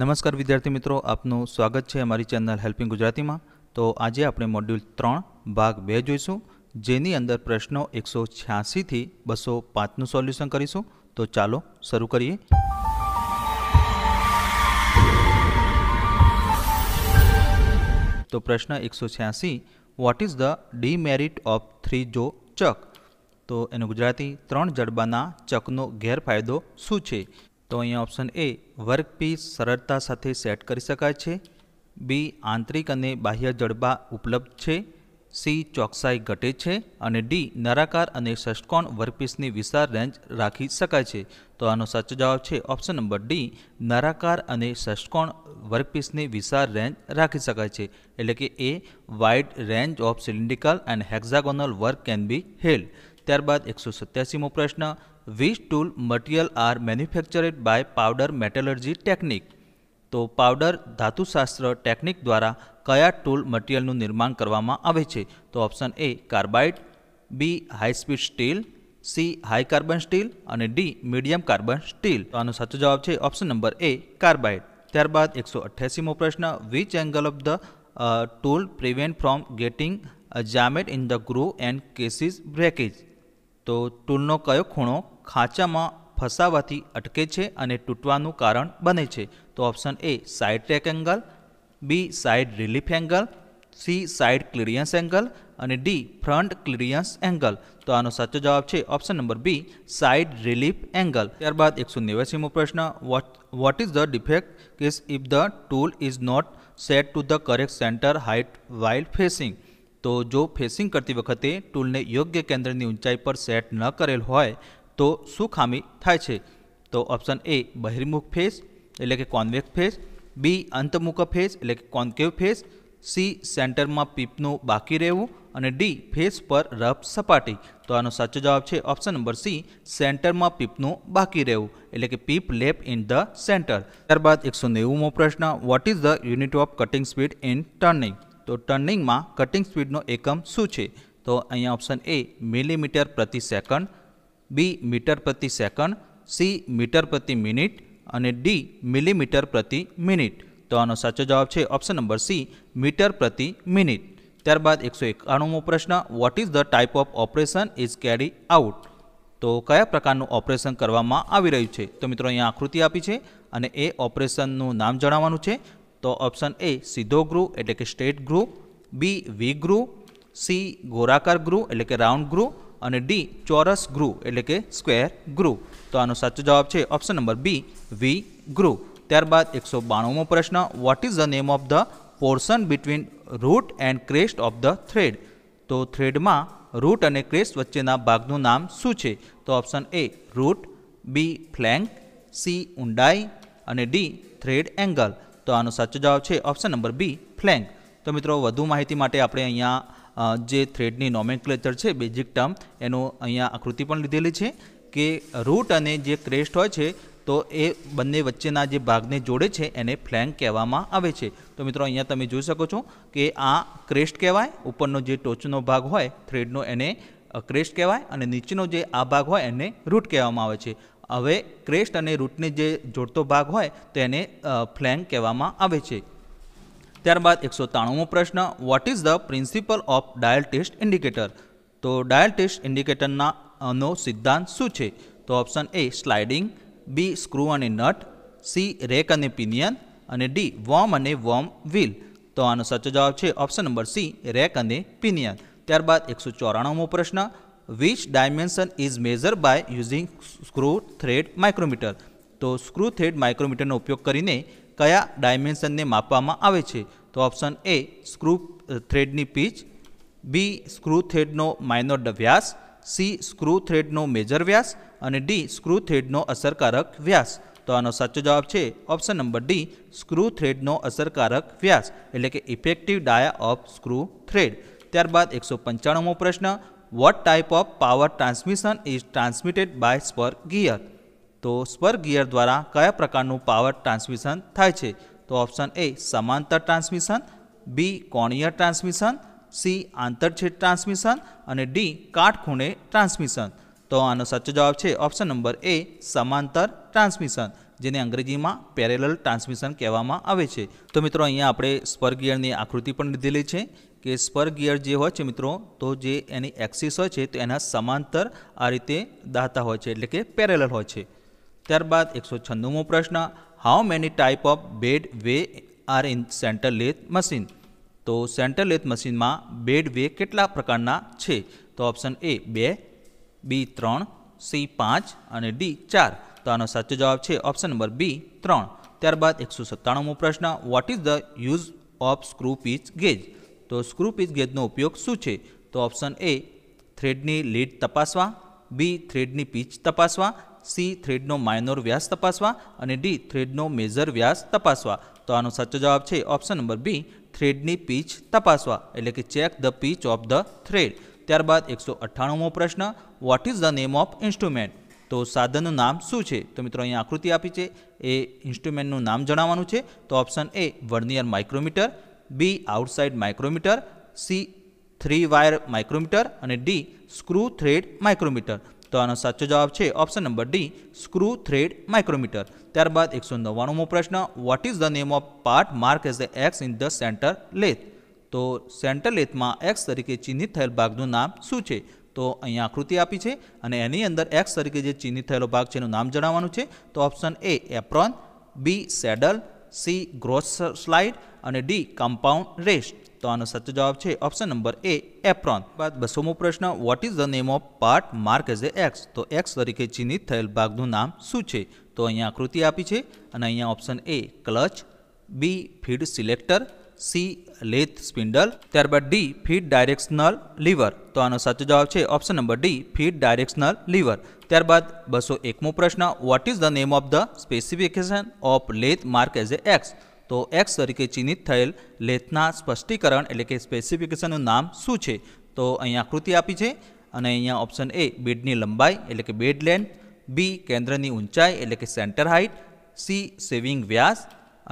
નમસ્કાર વિદ્યાર્થી મિત્રો આપનું સ્વાગત છે અમારી ચેનલ હેલ્પિંગ ગુજરાતીમાં તો આજે આપણે મોડ્યુલ ત્રણ ભાગ બે જોઈશું જેની અંદર પ્રશ્નો એકસો છ્યાસીથી બસો પાંચનું સોલ્યુશન કરીશું તો ચાલો શરૂ કરીએ તો પ્રશ્ન એકસો છ્યાસી what is the demerit of three જો ચક તો એનો ગુજરાતી ત્રણ જડબાના ચકનો ગેરફાયદો શું છે તો અહીંયા ઓપ્શન એ વર્ક પીસ સરળતા સાથે સેટ કરી શકાય છે બી આંતરિક અને બાહ્ય જડબા ઉપલબ્ધ છે સી ચોકસાઈ ઘટે છે અને ડી નરાકાર અને ષષ્ટકોણ વર્કપીસની વિશાળ રેન્જ રાખી શકાય છે તો આનો સાચો જવાબ છે ઓપ્શન નંબર ડી નરાકાર અને ષષ્ટકોણ વર્કપીસની વિશાળ રેન્જ રાખી શકાય છે એટલે કે a wide range of cylindrical and hexagonal work can be held ત્યારબાદ એકસો સત્યાસીમો પ્રશ્ન which tool material are manufactured by powder metallurgy technique તો પાવડર ધાતુશાસ્ત્ર ટેકનિક દ્વારા કયા ટૂલ મટીરિયલનું નિર્માણ કરવામાં આવે છે તો option A carbide B high speed steel C high carbon steel અને ડી મીડિયમ કાર્બન સ્ટીલ તો આનો સાચો જવાબ છે ઓપ્શન નંબર એ કાર્બાઇડ ત્યારબાદ એકસો અઠ્યાસીમો પ્રશ્ન which angle of the tool prevent from getting jammed in the groove and causes breakage તો ટૂલનો કયો ખૂણો ખાંચામાં ફસાવાથી અટકે છે અને તૂટવાનું કારણ બને છે તો option A side rake angle B side relief angle C side clearance angle અને ડી ફ્રન્ટ ક્લિરિયન્સ એંગલ તો આનો સાચો જવાબ છે option number B side relief angle ત્યારબાદ એકસો નેવ્યાસીમો પ્રશ્ન what what is the defect caused if the tool is not set to the correct centre height while facing તો જો ફેસિંગ કરતી વખતે ટૂલને યોગ્ય કેન્દ્રની ઊંચાઈ પર સેટ ન કરેલ હોય તો શું ખામી થાય છે તો ઓપ્શન એ બહિર્મુખ ફેસ એટલે કે કોન્વેક ફેસ બી અંતમુખ ફેસ એટલે કે કોન્કેવ ફેસ સી સેન્ટરમાં પીપનું બાકી રહેવું અને ડી ફેસ પર રફ સપાટી તો આનો સાચો જવાબ છે ઓપ્શન નંબર સી સેન્ટરમાં પીપનું બાકી રહેવું એટલે કે pip left in the centre ત્યારબાદ એકસો નેવુંમો પ્રશ્ન what is the unit of cutting speed in turning તો ટર્નિંગમાં કટિંગ સ્પીડનો એકમ શું છે તો અહીંયા ઓપ્શન એ મિલીમીટર પ્રતિ સેકન્ડ બી મીટર પ્રતિ સેકન્ડ સી મીટર પ્રતિ મિનિટ અને ડી મિલીમીટર પ્રતિ મિનિટ તો આનો સાચો જવાબ છે ઓપ્શન નંબર સી મીટર પ્રતિ મિનિટ ત્યારબાદ એકસો એકાણુંમો પ્રશ્ન what is the type of operation is carried out તો કયા પ્રકારનું ઓપરેશન કરવામાં આવી રહ્યું છે તો મિત્રો અહીંયા આકૃતિ આપી છે અને એ ઓપરેશનનું નામ જણાવવાનું છે તો ઓપ્શન એ સીધો ગૃહ એટલે કે સ્ટેટ ગૃહ બી વી ગૃહ સી ગોરાકાર ગૃહ એટલે કે રાઉન્ડ ગૃહ અને ડી ચોરસ ગ્રુ એટલે કે સ્ક્વેર ગ્રુ તો આનો સાચો જવાબ છે ઓપ્શન નંબર બી વી ગ્રુ ત્યારબાદ એકસો બાણુંમો પ્રશ્ન what is the name of the portion between root and crest of the thread તો થ્રેડમાં રૂટ અને ક્રેસ્ટ વચ્ચેના ભાગનું નામ શું છે તો option A root B flank C ઊંડાઈ અને ડી થ્રેડ એંગલ તો આનો સાચો જવાબ છે ઓપ્શન નંબર બી ફ્લેંક તો મિત્રો વધુ માહિતી માટે આપણે અહીંયા જે થ્રેડની નોમેન્ક્લેચર છે બેઝિક ટર્મ એનો અહીંયા આકૃતિ પણ લીધેલી છે કે રૂટ અને જે ક્રેસ્ટ હોય છે તો એ બંને વચ્ચેના જે ભાગને જોડે છે એને ફ્લેંક કહેવામાં આવે છે તો મિત્રો અહીંયા તમે જોઈ શકો છો કે આ ક્રેસ્ટ કહેવાય ઉપરનો જે ટોચનો ભાગ હોય થ્રેડનો એને ક્રેસ્ટ કહેવાય અને નીચેનો જે આ ભાગ હોય એને રૂટ કહેવામાં આવે છે હવે ક્રેસ્ટ અને રૂટને જે જોડતો ભાગ હોય તો એને ફ્લેંક કહેવામાં આવે છે ત્યારબાદ એકસો ત્રાણુંમો પ્રશ્ન what is the principle of dial test indicator તો ડાયલ ટેસ્ટ ઇન્ડિકેટરના નો સિદ્ધાંત શું છે તો option A sliding B screw અને નટ સી રેક અને પિનિયન અને ડી વોર્મ અને વોર્મ વ્હીલ તો આનો સાચો જવાબ છે ઓપ્શન નંબર સી રેક અને પિનિયન ત્યારબાદ એકસો ચોરાણુંમો પ્રશ્ન which dimension is measure by using screw thread micrometer તો સ્ક્રૂ થ્રેડ માઇક્રોમીટરનો ઉપયોગ કરીને કયા ડાયમેન્શનને માપવામાં આવે છે તો ઓપ્શન એ સ્ક્રૂ થ્રેડની પીચ બી સ્ક્રૂ થ્રેડનો માઇનોર વ્યાસ સી સ્ક્રૂ થ્રેડનો મેજર વ્યાસ અને ડી સ્ક્રૂ થ્રેડનો અસરકારક વ્યાસ તો આનો સાચો જવાબ છે ઓપ્શન નંબર ડી સ્ક્રૂ થ્રેડનો અસરકારક વ્યાસ એટલે કે effective dia of screw thread ત્યારબાદ એકસો પંચાણુંમો પ્રશ્ન what type of power transmission is transmitted by spur gear તો સ્પર ગિયર દ્વારા કયા પ્રકારનું પાવર ટ્રાન્સમિશન થાય છે તો ઓપ્શન એ સમાંતર ટ્રાન્સમિશન બી કોણીય ટ્રાન્સમિશન સી આંતરછેદ ટ્રાન્સમિશન અને ડી કાટખૂણે ટ્રાન્સમિશન તો આનો સાચો જવાબ છે ઓપ્શન નંબર એ સમાંતર ટ્રાન્સમિશન જેને અંગ્રેજીમાં પેરેલલ ટ્રાન્સમિશન કહેવામાં આવે છે તો મિત્રો અહીંયા આપણે સ્પર ગિયરની આકૃતિ પણ લીધેલી છે કે સ્પર ગિયર જે હોય છે મિત્રો તો જે એની એક્સિસ હોય છે તો એના સમાંતર આ રીતે દાતા હોય છે એટલે કે પેરેલલ હોય છે ત્યારબાદ એકસો છન્નુમો પ્રશ્ન how many type of bed way are in centre lathe machine તો સેન્ટર લેથ મશીનમાં બેડ વે કેટલા પ્રકારના છે તો ઓપ્શન એ બે બી ત્રણ સી પાંચ અને ડી ચાર તો આનો સાચો જવાબ છે ઓપ્શન નંબર બી ત્રણ ત્યારબાદ એકસો સત્તાણુંમો પ્રશ્ન what is the use of screw pitch gauge તો સ્ક્રૂ પીચ ગેજનો ઉપયોગ શું છે તો ઓપ્શન એ થ્રેડની લીડ તપાસવા બી થ્રેડની પીચ તપાસવા સી થ્રેડનો માઇનોર વ્યાસ તપાસવા અને ડી થ્રેડનો મેજર વ્યાસ તપાસવા તો આનો સાચો જવાબ છે ઓપ્શન નંબર બી થ્રેડની પીચ તપાસવા એટલે કે check the pitch of the thread ત્યારબાદ એકસો અઠ્ઠાણુંમો પ્રશ્ન what is the name of instrument તો સાધનનું નામ શું છે તો મિત્રો અહીંયા આકૃતિ આપી છે એ ઇન્સ્ટ્રુમેન્ટનું નામ જણાવવાનું છે તો option A vernier micrometer B outside micrometer C three wire micrometer અને ડી સ્ક્રૂ થ્રેડ માઇક્રોમીટર તો આનો સાચો જવાબ છે option number D screw thread micrometer ત્યારબાદ એકસો નવ્વાણુંમો પ્રશ્ન what is the name of part mark as the X in the centre lathe તો સેન્ટર લેથમાં એક્સ તરીકે ચિહ્નિત થયેલ ભાગનું નામ શું છે તો અહીંયા આકૃતિ આપી છે અને એની અંદર એક્સ તરીકે જે ચિહ્નિત થયેલો ભાગ છે એનું નામ જણાવવાનું છે તો option A apron B saddle C cross slide અને ડી કમ્પાઉન્ડ રેસ્ટ તો આનો સાચો જવાબ છે ઓપ્શન નંબર એ એપ્રોન બાદ બસોમો પ્રશ્ન what is the name of part mark as A X તો એક્સ તરીકે ચિહ્નિત થયેલ ભાગનું નામ શું છે તો અહીંયા આકૃતિ આપી છે અને અહીંયા option A clutch B feed selector C lathe spindle ત્યારબાદ ડી ફીડ ડાયરેક્શનલ લીવર તો આનો સાચો જવાબ છે option number D feed directional lever ત્યારબાદ બસો એકમો પ્રશ્ન what is the name of the specification of lathe mark as A X તો એક્સ તરીકે ચિહ્નિત થયેલ લેથના સ્પષ્ટીકરણ એટલે કે સ્પેસિફિકેશનનું નામ શું છે તો અહીંયા આકૃતિ આપી છે અને અહીંયા ઓપ્શન એ બેડની લંબાઈ એટલે કે બેડ લેન્થ બી કેન્દ્રની ઊંચાઈ એટલે કે સેન્ટર હાઇટ સી સેવિંગ વ્યાસ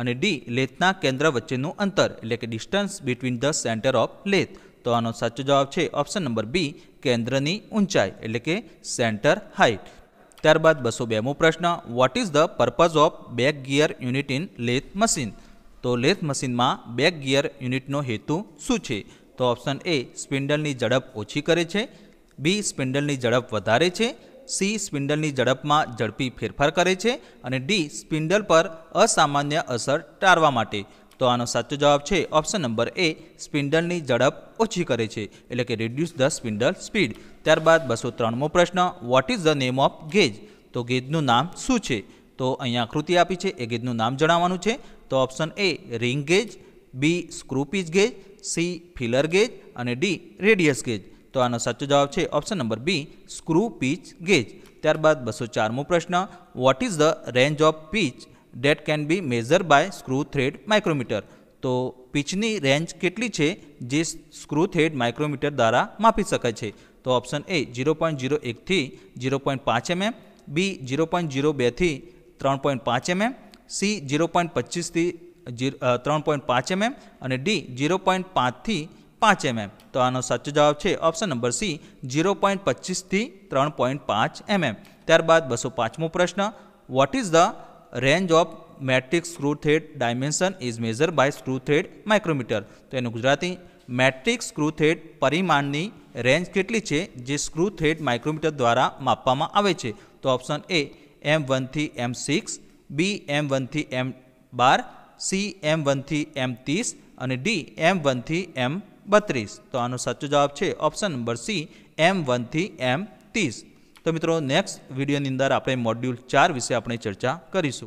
અને ડી લેથના કેન્દ્ર વચ્ચેનું અંતર એટલે કે distance between the centre of lathe તો આનો સાચો જવાબ છે ઓપ્શન નંબર બી કેન્દ્રની ઊંચાઈ એટલે કે સેન્ટર હાઇટ ત્યારબાદ બસો બેમો પ્રશ્ન what is the purpose of back gear unit in lathe machine તો લેથ મશીનમાં બેક ગિયર યુનિટનો હેતુ શું છે તો ઓપ્શન એ સ્પિન્ડલની ઝડપ ઓછી કરે છે બી સ્પિન્ડલની ઝડપ વધારે છે સી સ્પિન્ડલની ઝડપમાં ઝડપી ફેરફાર કરે છે અને ડી સ્પિન્ડલ પર અસામાન્ય અસર ટાળવા માટે તો આનો સાચો જવાબ છે ઓપ્શન નંબર એ સ્પિન્ડલની ઝડપ ઓછી કરે છે એટલે કે રિડ્યુસ ધ સ્પિન્ડલ સ્પીડ ત્યારબાદ બસો ત્રણમો પ્રશ્ન what is the name of gauge તો ગેજનું નામ શું છે તો અહીંયા આકૃતિ આપી છે એ ગેજનું નામ જણાવવાનું છે તો option A ring gauge B screw pitch gauge C feeler gauge અને ડી રેડિયસ ગેજ તો આનો સાચો જવાબ છે option number B screw pitch gauge ત્યારબાદ બસો ચારમો પ્રશ્ન what is the range of pitch that can be measure by screw thread micrometer તો પિચની રેન્જ કેટલી છે જે સ્ક્રૂ થ્રેડ માઇક્રોમીટર દ્વારા માપી શકાય છે તો option A zero point zero એકથી ઝીરો પોઈન્ટ પાંચ MM B zero point zero બેથી ત્રણ પોઈન્ટ પાંચ એમએમ સી ઝીરો પોઈન્ટ પચીસથી ત્રણ પોઈન્ટ પાંચ એમએમ mm અને ડી ઝીરો પોઈન્ટ પાંચથી પાંચ એમએમ mm. તો આનો સાચો જવાબ છે option number C zero point પચીસથી ત્રણ પોઈન્ટ પાંચ એમએમ mm. ત્યારબાદ બસો પાંચમો પ્રશ્ન what is the range of metric screw thread dimension is measure by screw thread micrometer તો એનું ગુજરાતી મેટ્રિક સ્ક્રૂ થ્રેડ પરિમાણની રેન્જ કેટલી છે જે સ્ક્રૂ થ્રેડ માઇક્રોમીટર દ્વારા માપવામાં આવે છે તો ઓપ્શન એ એમ વનથી એમ સિક્સ બી એમ વનથી એમ બાર સી એમ વનથી એમ ત્રીસ અને ડી એમ વનથી એમ બત્રીસ તો આનો સાચો જવાબ છે ઓપ્શન નંબર સી એમ વનથી એમ ત્રીસ તો મિત્રો નેક્સ્ટ વિડીયોની અંદર આપણે મોડ્યુલ ચાર વિશે આપણે ચર્ચા કરીશું